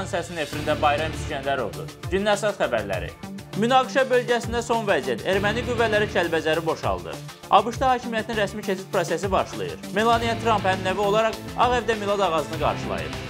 stansiyasının efirində Bayram İskəndərovdur. Günün əsas xəbərləri. Münaqişə bölgəsində son vəziyyət. Erməni qüvvələri Kəlbəcəri boşaldı. ABŞ-da hakimiyyətin rəsmi keçid prosesi başlayır. Melania Trump həmnəvi olaraq Ağ evdə Milad ağacını qarşılayır.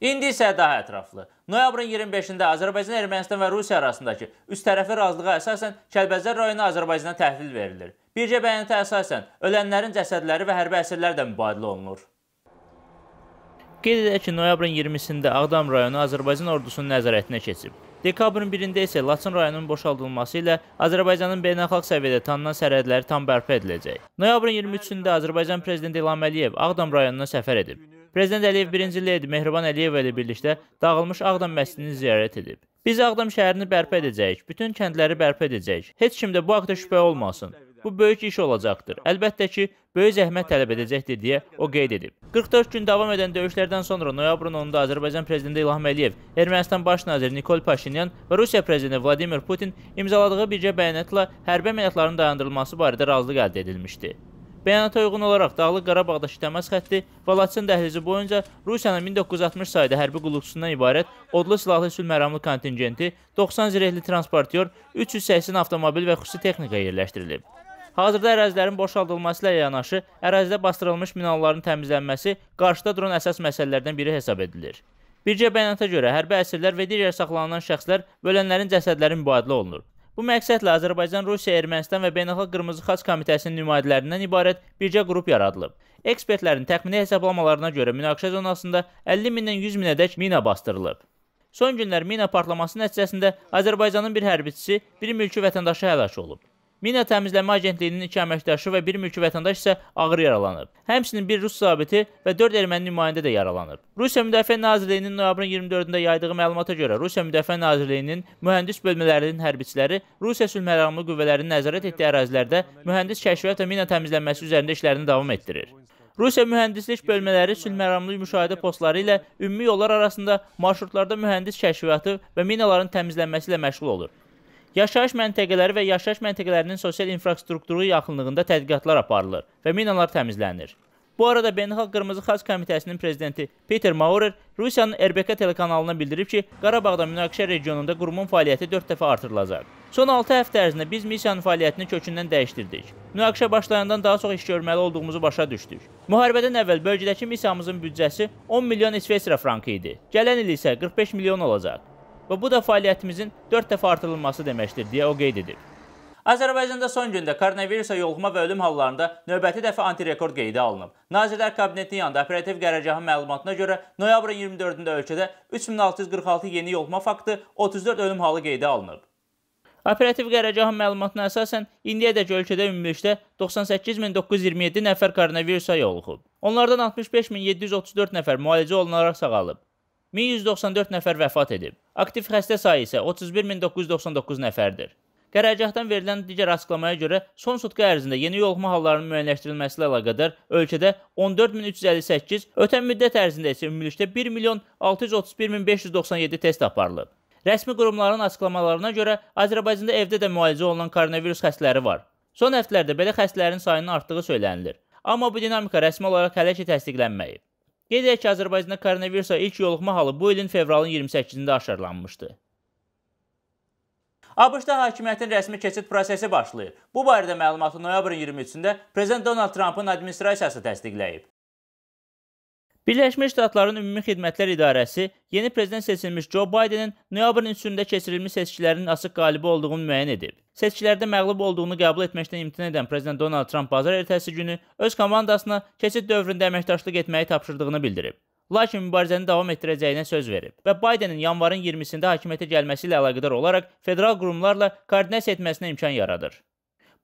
İndi isə daha ətraflı. Noyabrın 25-də Azərbaycan, Ermənistan və Rusiya arasındakı üçtərəfli razılığa əsasən Kəlbəzər rayonu Azərbaycana təhvil verilir. Bircə bəyanata əsasən ölənlərin cəsədləri və hərbi əsirlər də mübadilə olunur. Qeyd edək ki, noyabrın 20-sində Ağdam rayonu Azərbaycan ordusunun nəzarətinə keçib. Dekabrın 1-də isə Laçın rayonunun boşaldılması ilə Azərbaycanın beynəlxalq səviyyədə tanınan sərhədləri tam bərpa ediləcək. Noyabrın 23-də Azərbaycan prezidenti İlham Əliyev Ağdam rayonuna səfər edib. Prezident Əliyev 1-ci ledi Mehriban Əliyeva ilə birlikdə dağılmış Ağdam məscidini ziyarət edib. Biz Ağdam şəhərini bərpa edəcəyik, bütün kəndləri bərpa edəcəyik. Heç kimdə bu haqda şübhə olmasın. Bu böyük iş olacaqdır. Əlbəttə ki, böyük zəhmət tələb edəcəkdir deyə o qeyd edib. 44 gün davam edən döyüşlərdən sonra noyabrın 10-da Azərbaycan prezidenti İlham Əliyev, Ermənistan baş naziri Nikol Paşinyan və Rusiya prezidenti Vladimir Putin imzaladığı birgə bəyanatla hərbi əməliyyatların dayandırılması barədə razılıq əldə edilmişdi. Bəyanata uyğun olaraq Dağlıq Qarabağdakı təmas xətti Balaçın dəhlizi boyunca Rusiyanın 1960 sayda hərbi qulluqçusundan ibarət odlu silahlı sülhməramlı kontingenti, 90 zirehli transportyor, 380 avtomobil və xüsusi texnika yerləşdirilib. Hazırda ərazilərin boşaldılması ilə yanaşı, ərazidə bastırılmış minaların təmizlənməsi qarşıda duran əsas məsələlərdən biri hesab edilir. Bircə bəyanata görə hərbi əsirlər və digər saxlanılan şəxslər bölənlərin cəsədləri mübadilə olunur. Bu məqsədlə Azərbaycan, Rusiya, Ermənistan və Beynəlxalq Qırmızı Xaç Komitəsinin nümayəndələrindən ibarət birgə qrup yaradılıb. Ekspertlərin təxmini hesablamalarına görə münaqişə zonasında 50 mindən 100 minədək mina bastırılıb. Son günlər mina partlaması nəticəsində Azərbaycanın bir hərbiçisi, bir mülki vətəndaşı həlak olub. Mina Təmizləmə Agentliyinin iki əməkdaşı və bir mülki vətəndaş isə ağır yaralanıb. Həmçinin bir rus zabiti və 4 erməni nümayəndə də yaralanıb. Rusiya Müdafiə Nazirliyinin noyabrın 24-də yaydığı məlumata görə Rusiya Müdafiə Nazirliyinin mühəndis bölmələrinin hərbiçiləri Rusiya sülh məramlı qüvvələrinin nəzarət etdiyi ərazilərdə mühəndis kəşfiyyat və mina təmizlənməsi üzərində işlərini davam etdirir. Rusiya mühəndislik bölmələri sülh məramlı müşahidə postları ilə ümumi yollar arasında marşrutlarda mühəndis kəşfiyyatı və minaların təmizlənməsi ilə məşğul olur. Yaşayış məntəqələri və yaşayış məntəqələrinin sosial infrastrukturu yaxınlığında tədqiqatlar aparılır və minalar təmizlənir. Bu arada Beynəlxalq Qırmızı Xaç Komitəsinin prezidenti Peter Maurer Rusiyanın RBK telekanalına bildirib ki, Qarabağda münaqişə regionunda qurumun fəaliyyəti 4 dəfə artırılacaq. Son 6 həftə ərzində biz missiyanın fəaliyyətini kökündən dəyişdirdik. Münaqişə başlayandan daha çox iş görməli olduğumuzu başa düşdük. Müharibədən əvvəl bölgədəki missiyamızın büdcəsi 10 milyon İsveçrə frankı idi. Gələn il isə 45 milyon olacaq və bu da fəaliyyətimizin 4 dəfə artırılması deməkdir, deyə o qeyd edib. Azərbaycanda son gündə koronavirusa yoluxma və ölüm hallarında növbəti dəfə antirekord qeydə alınıb. Nazirlər Kabinetinin yanında operativ qərargahın məlumatına görə noyabrın 24-də ölkədə 3646 yeni yoluxma faktı, 34 ölüm halı qeydə alınıb. Operativ qərargahın məlumatına əsasən indiyədək ölkədə ümumilikdə 98927 nəfər koronavirusa yoluxub. Onlardan 65734 nəfər müalicə olunaraq sağalıb. 1194 nəfər vəfat edib. Aktiv xəstə sayı isə 31999 nəfərdir. Qərargahdan verilən digər açıqlamaya görə son sutka ərzində yeni yoluxma hallarının müəyyənləşdirilməsi ilə əlaqədar ölkədə 14358, ötən müddət ərzində isə ümumilikdə 1 milyon 631597 test aparılıb. Rəsmi qurumların açıqlamalarına görə Azərbaycanda evdə də müalicə olunan koronavirus xəstələri var. Son həftələrdə belə xəstələrin sayının artdığı söylənilir. Amma bu dinamika rəsmi olaraq hələ ki təsdiqlənməyib. Qeyd edək ki, Azərbaycanda koronavirusa ilk yoluxma halı bu ilin fevralın 28-də aşkarlanmışdı. ABŞ-da hakimiyyətin rəsmi keçid prosesi başlayır. Bu barədə məlumatı noyabrın 23-də Prezident Donald Trumpın administrasiyası təsdiqləyib. Birləşmiş Ştatların Ümumi Xidmətlər İdarəsi yeni prezident seçilmiş Joe Bidenin noyabrın 3-də keçirilmiş seçkilərin açıq qalibi olduğunu müəyyən edib. Seçkilərdə məğlub olduğunu qəbul etməkdən imtina edən prezident Donald Trump bazar ertəsi günü öz komandasına keçid dövründə əməkdaşlıq etməyi tapşırdığını bildirib. Lakin mübarizəni davam etdirəcəyinə söz verib və Bidenin yanvarın 20-sində hakimiyyətə gəlməsi ilə əlaqədar olaraq federal qurumlarla koordinasiya etməsinə imkan yaradır.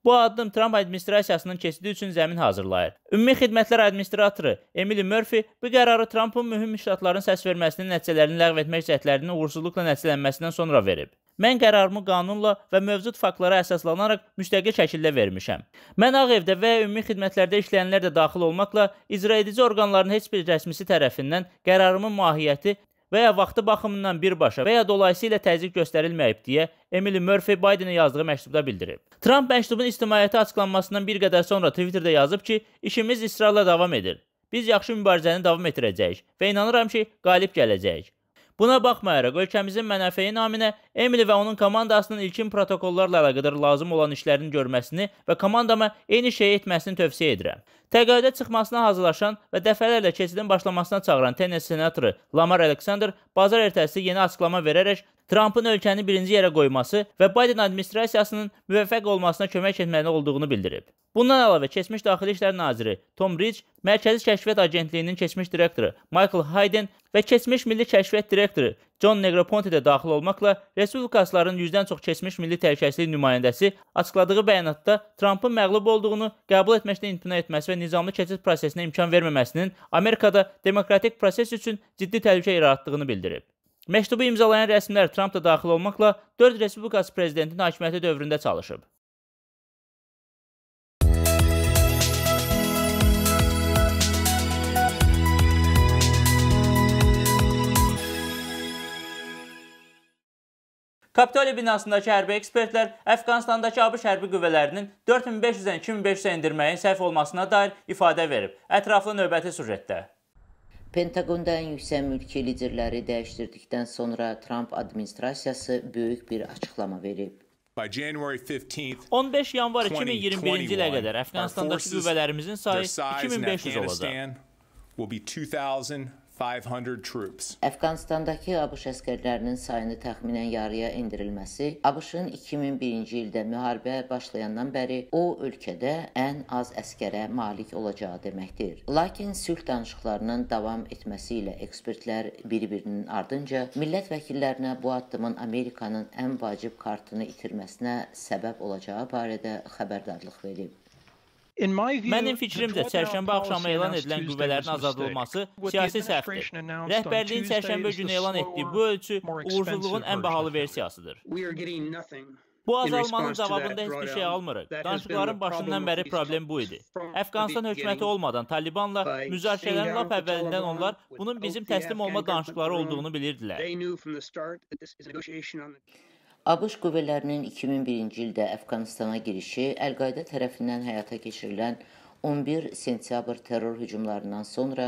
Bu addım Tramp administrasiyasının keçidi üçün zəmin hazırlayır. Ümumi xidmətlər administratoru Emily Murphy bu qərarı Trampın mühüm inkişafların səsverməsinin nəticələrini ləğv etmək cəhdlərinin uğursuzluqla nəticələnməsindən sonra verib. Mən qərarımı qanunla və mövcud faktlara əsaslanaraq müstəqil şəkildə vermişəm. Mən Ağ evdə və ümumi xidmətlərdə işləyənlər də daxil olmaqla icraedici orqanların heç bir rəsmisi tərəfindən qərarımın mahiyyəti və ya vaxtı baxımından birbaşa və ya dolayısıyla təzyiq göstərilməyib deyə Emily Murphy Bidenə yazdığı məktubda bildirib. Tramp məktubun ictimaiyyətə açıqlanmasından bir qədər sonra Twitterdə yazıb ki, işimiz israrla davam edir. Biz yaxşı mübarizəni davam etdirəcəyik və inanıram ki, qalib gələcəyik. Buna baxmayaraq, ölkəmizin mənəfəyi naminə Emily və onun komandasının ilkin protokollarla əlaqədar lazım olan işlərin görməsini və komandama eyni şeyi etməsini tövsiyə edirəm. Təqaüdə çıxmasına hazırlaşan və dəfələrlə keçidin başlamasına çağıran Tennessee senatoru Lamar Alexander bazar ertəsi yeni açıqlama verərək Trampın ölkəni birinci yerə qoyması və Biden administrasiyasının müvəffəq olmasına kömək etməli olduğunu bildirib. Bundan əlavə keçmiş Daxili İşlər naziri Tom Ridge, Mərkəzi Kəşfiyyat Agentliyinin keçmiş direktoru Michael Hayden və keçmiş Milli Kəşfiyyat direktoru John Negroponte də daxil olmaqla respublikasların 100-dən çox keçmiş milli təhlükəsizlik nümayəndəsi açıqladığı bəyanatda Trampın məğlub olduğunu qəbul etməkdən imtina etməsi və nizamlı keçid prosesinə imkan verməməsinin Amerikada demokratik proses üçün ciddi təhlükə yaratdığını bildirib. Məktubu imzalayan rəsmlər Tramp da daxil olmaqla 4 Respublikası prezidentinin hakimiyyəti dövründə çalışıb. Kapitoli binasındakı hərbi ekspertlər Əfqanistandakı ABŞ hərbi qüvvələrinin 4500-dən 2500-ə endirməyin səhv olmasına dair ifadə verib. Ətraflı növbəti sujetdə. Pentaqonda ən yüksək mülki liderləri dəyişdirdikdən sonra Tramp administrasiyası böyük bir açıqlama verib. 15 yanvar 2021-ci ilə qədər Əfqanistandakı qüvvələrimizin sayı 2500 olacaq. 500 troops. Əfqanistandakı ABŞ əsgərlərinin sayını təxminən yarıya endirilməsi ABŞ-ın 2001-ci ildə müharibə başlayandan bəri o ölkədə ən az əskərə malik olacağı deməkdir. Lakin sülh danışıqlarının davam etməsi ilə ekspertlər bir-birinin ardınca millət vəkillərinə bu addımın Amerikanın ən vacib kartını itirməsinə səbəb olacağı barədə xəbərdarlıq verib. Mənim fikrimcə, çərşənbə axşamı elan edilən qüvvələrin azadılması siyasi səhvdir. Rəhbərliyin çərşənbə günü elan etdiyi bu ölçü uğursuzluğun ən bahalı versiyasıdır. Bu azalmanın cavabında heç bir şey almırıq. Danışıqların başından bəri problem bu idi. Əfqanistan hökuməti olmadan Talibanla müzakirələrin lap əvvəlindən onlar bunun bizim təslim olma danışıqları olduğunu bilirdilər. ABŞ qüvvələrinin 2001-ci ildə Əfqanistana girişi Əl-Qayda tərəfindən həyata keçirilən 11 sentyabr terror hücumlarından sonra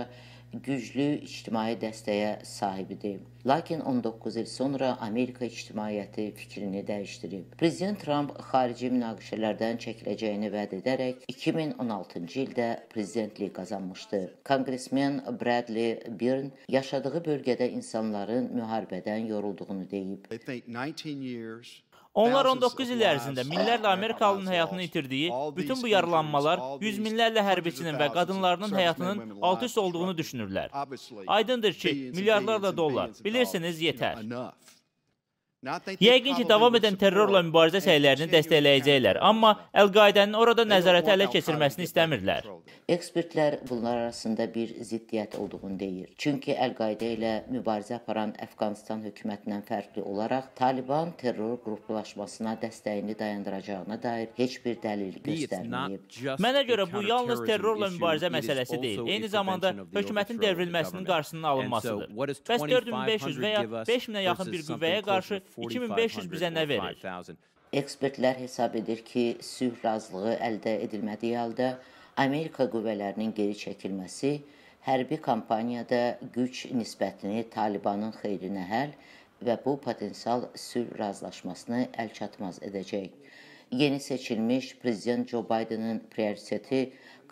güclü ictimai dəstəyə sahib idi. Lakin 19 il sonra Amerika ictimaiyyəti fikrini dəyişdirib. Prezident Tramp xarici münaqişələrdən çəkiləcəyini vəd edərək 2016-cı ildə prezidentlik qazanmışdı. Konqresmen Bradley Byrne yaşadığı bölgədə insanların müharibədən yorulduğunu deyib. They think 19 years Onlar 19 il ərzində minlərlə Amerikalının həyatını itirdiyi, bütün bu yaralanmalar yüz minlərlə hərbiçinin və qadınlarının həyatının alt üst olduğunu düşünürlər. Aydındır ki, milyardlarla dollar, bilirsiniz, yetər. Yəqin ki, davam edən terrorla mübarizə səylərini dəstəkləyəcəklər, amma Əl-Qaidənin orada nəzarəti ələ keçirməsini istəmirlər. Ekspertlər bunlar arasında bir ziddiyyət olduğunu deyir. Çünki Əl-Qaidə ilə mübarizə aparan Əfqanistan hökumətindən fərqli olaraq Taliban terror qruplaşmasına dəstəyini dayandıracağına dair heç bir dəlil göstərməyib. Mənə görə bu yalnız terrorla mübarizə məsələsi deyil, eyni zamanda hökumətin devrilməsinin qarşısının alınmasıdır. Bəs 4500 və ya 5000-ə yaxın bir qüvvəyə qarşı 2500 bizə nə verir? Ekspertlər hesab edir ki, sülh razılığı əldə edilmədiyi halda Amerika qüvvələrinin geri çəkilməsi hərbi kampaniyada güc nisbətini Talibanın xeyrinə həll və bu potensial sülh razılaşmasını əlçatmaz edəcək. Yeni seçilmiş prezident Joe Bidenin prioriteti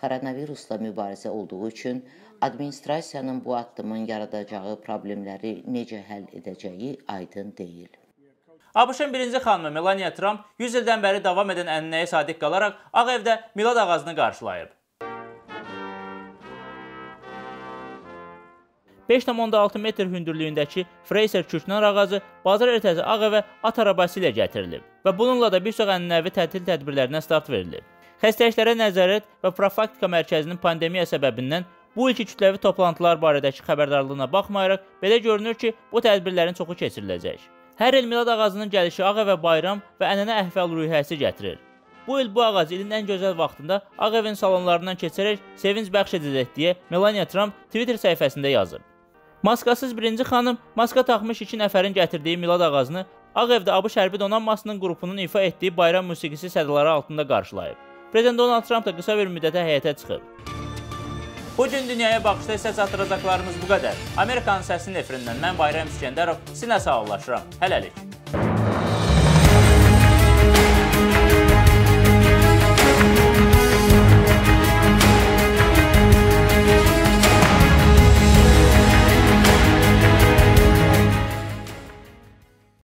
koronavirusla mübarizə olduğu üçün administrasiyanın bu addımın yaradacağı problemləri necə həll edəcəyi aydın deyil. ABŞ-ın birinci xanımı Melania Trump 100 ildən bəri davam edən ənənəyə sadiq qalaraq Ağ Evdə milad ağacını qarşılayıb. 5,6 metr hündürlüyündəki Fraser kürknar ağacı bazar ertəsi ağ evə at arabası ilə gətirilib və bununla da bir çox ənənəvi tətil tədbirlərinə start verilib. Xəstəliklərə nəzarət və profilaktika mərkəzinin pandemiya səbəbindən bu ilki kütləvi toplantılar barədəki xəbərdarlığına baxmayaraq belə görünür ki, bu tədbirlərin çoxu keçiriləcək. Hər il milad ağacının gəlişi ağ evə bayram və ənənə əhval-ruhiyyəsi gətirir. Bu il bu ağac ilin ən gözəl vaxtında Ağ evin salonlarından keçərək sevinc bəxş edəcək deyə Melania Trump Twitter səhifəsində yazıb. Maskasız birinci xanım maska taxmış iki nəfərin gətirdiyi milad ağacını Ağ evdə ABŞ hərbi donanmasının qrupunun ifa etdiyi bayram musiqisi sədaları altında qarşılayıb. Prezident Donald Trump da qısa bir müddətə həyətə çıxıb. Bu gün dünyaya baxışda isə çatdıracaqlarımız bu qədər. Amerikanın səsinin efirindən mən Bayram İskəndərov, sinə sağollaşıram. Hələlik.